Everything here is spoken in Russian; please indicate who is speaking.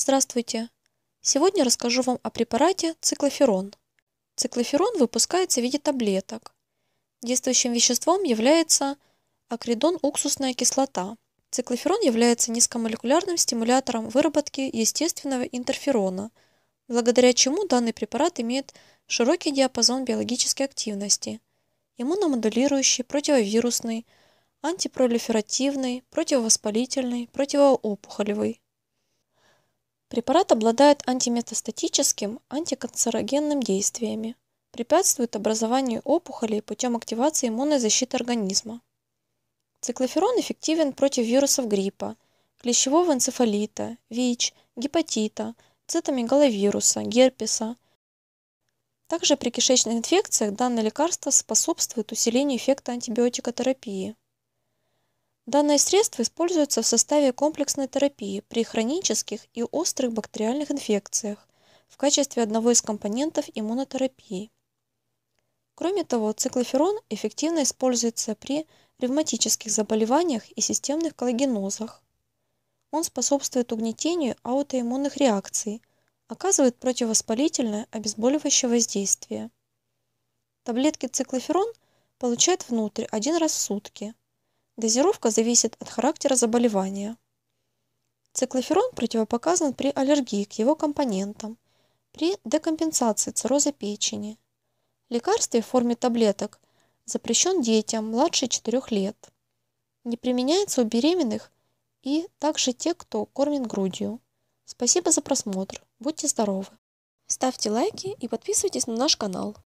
Speaker 1: Здравствуйте! Сегодня расскажу вам о препарате циклоферон. Циклоферон выпускается в виде таблеток. Действующим веществом является акридон уксусная кислота. Циклоферон является низкомолекулярным стимулятором выработки естественного интерферона, благодаря чему данный препарат имеет широкий диапазон биологической активности – иммуномодулирующий, противовирусный, антипролиферативный, противовоспалительный, противоопухолевый – Препарат обладает антиметастатическим, антиканцерогенным действиями, препятствует образованию опухолей путем активации иммунной защиты организма. Циклоферон эффективен против вирусов гриппа, клещевого энцефалита, ВИЧ, гепатита, цитомегаловируса, герпеса. Также при кишечных инфекциях данное лекарство способствует усилению эффекта антибиотикотерапии. Данное средство используется в составе комплексной терапии при хронических и острых бактериальных инфекциях в качестве одного из компонентов иммунотерапии. Кроме того, циклоферон эффективно используется при ревматических заболеваниях и системных коллагенозах. Он способствует угнетению аутоиммунных реакций, оказывает противовоспалительное обезболивающее воздействие. Таблетки циклоферон получают внутрь один раз в сутки – Дозировка зависит от характера заболевания. Циклоферон противопоказан при аллергии к его компонентам, при декомпенсации цирроза печени. Лекарство в форме таблеток запрещен детям младше 4 лет. Не применяется у беременных и также те, кто кормит грудью. Спасибо за просмотр. Будьте здоровы. Ставьте лайки и подписывайтесь на наш канал.